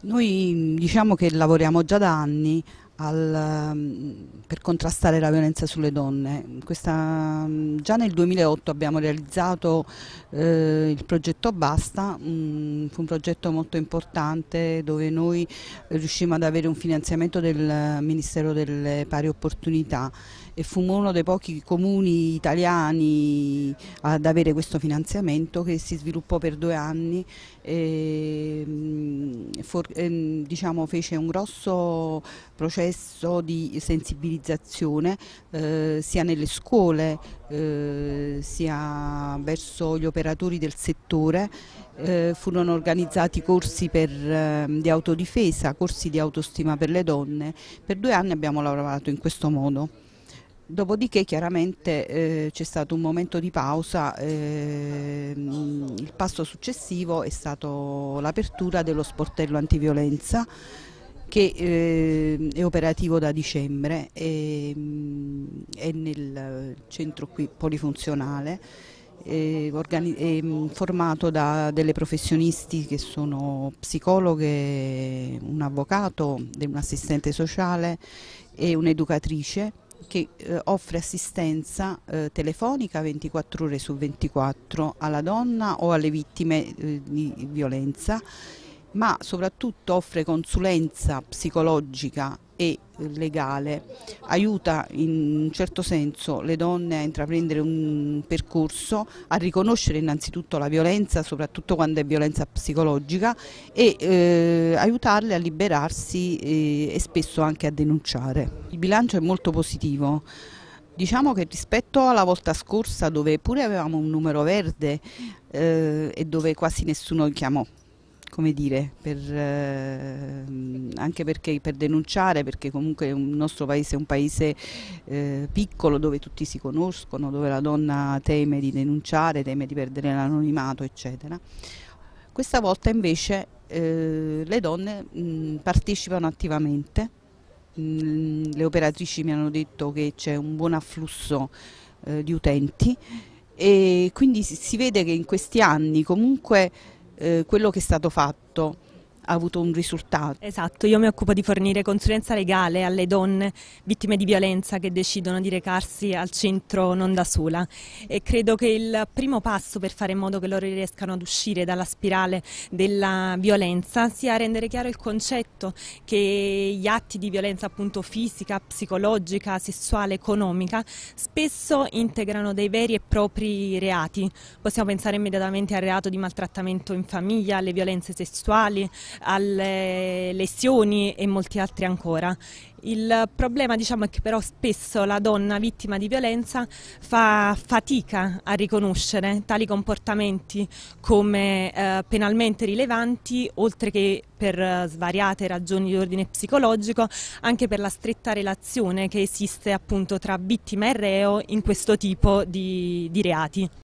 Noi diciamo che lavoriamo già da anni al, ehm, per contrastare la violenza sulle donne. Questa, mm, già nel 2008 abbiamo realizzato eh, il progetto Basta, mh, mm, fu un progetto molto importante dove noi riuscimmo ad avere un finanziamento del Ministero delle Pari Opportunità e fu uno dei pochi comuni italiani ad avere questo finanziamento che si sviluppò per due anni e, mm, for, e, diciamo, fece un grosso processo processo di sensibilizzazione eh, sia nelle scuole eh, sia verso gli operatori del settore. Eh, furono organizzati corsi per, ehm, di autodifesa, corsi di autostima per le donne. Per due anni abbiamo lavorato in questo modo. Dopodiché chiaramente eh, c'è stato un momento di pausa, eh, il passo successivo è stato l'apertura dello sportello antiviolenza che eh, è operativo da dicembre, e, mm, è nel centro qui polifunzionale, è, è mm, formato da delle professionisti che sono psicologhe, un avvocato, un assistente sociale e un'educatrice che eh, offre assistenza eh, telefonica 24 ore su 24 alla donna o alle vittime eh, di violenza ma soprattutto offre consulenza psicologica e legale, aiuta in un certo senso le donne a intraprendere un percorso, a riconoscere innanzitutto la violenza, soprattutto quando è violenza psicologica e eh, aiutarle a liberarsi eh, e spesso anche a denunciare. Il bilancio è molto positivo. Diciamo che rispetto alla volta scorsa dove pure avevamo un numero verde eh, e dove quasi nessuno chiamò, come dire, per, eh, anche perché, per denunciare, perché comunque il nostro paese è un paese eh, piccolo dove tutti si conoscono, dove la donna teme di denunciare, teme di perdere l'anonimato, eccetera. Questa volta invece eh, le donne mh, mm, partecipano attivamente, mh, mm, le operatrici mi hanno detto che c'è un buon afflusso eh, di utenti e quindi si, si vede che in questi anni comunque eh, quello che è stato fatto ha avuto un risultato. Esatto, io mi occupo di fornire consulenza legale alle donne vittime di violenza che decidono di recarsi al centro non da sola e credo che il primo passo per fare in modo che loro riescano ad uscire dalla spirale della violenza sia rendere chiaro il concetto che gli atti di violenza appunto fisica, psicologica, sessuale, economica spesso integrano dei veri e propri reati. Possiamo pensare immediatamente al reato di maltrattamento in famiglia, alle violenze sessuali, alle lesioni e molti altri ancora. Il problema diciamo, è che però spesso la donna vittima di violenza fa fatica a riconoscere tali comportamenti come eh, penalmente rilevanti, oltre che per eh, svariate ragioni di ordine psicologico, anche per la stretta relazione che esiste appunto tra vittima e reo in questo tipo di, di reati.